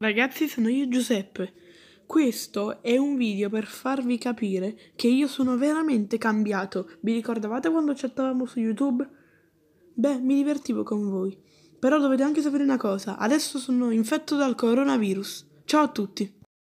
Ragazzi sono io Giuseppe, questo è un video per farvi capire che io sono veramente cambiato. Vi ricordavate quando chattavamo su YouTube? Beh, mi divertivo con voi. Però dovete anche sapere una cosa, adesso sono infetto dal coronavirus. Ciao a tutti!